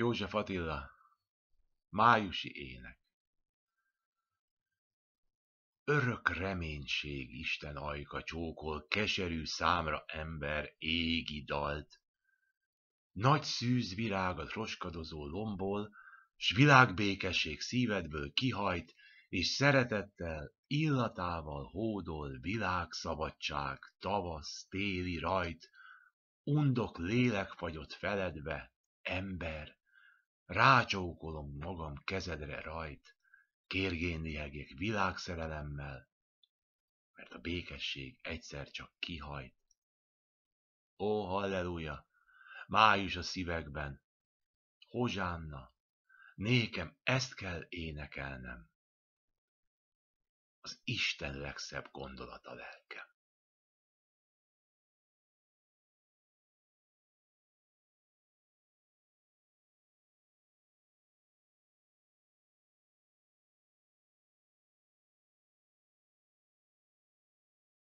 József Attila, májusi ének. Örök reménység Isten ajka csókol, keserű számra ember égi dalt. Nagy szűz virágat roskadozó lombol, s világbékesség szívedből kihajt, és szeretettel, illatával hódol világszabadság, tavasz, téli rajt, undok lélek fagyott feledve, ember, rácsókolom magam kezedre rajt, kérgén lihegek világszerelemmel, mert a békesség egyszer csak kihajt. Ó, halleluja! Május a szívekben! Hozsánna! Nékem ezt kell énekelnem! Az Isten legszebb gondolata lelkem.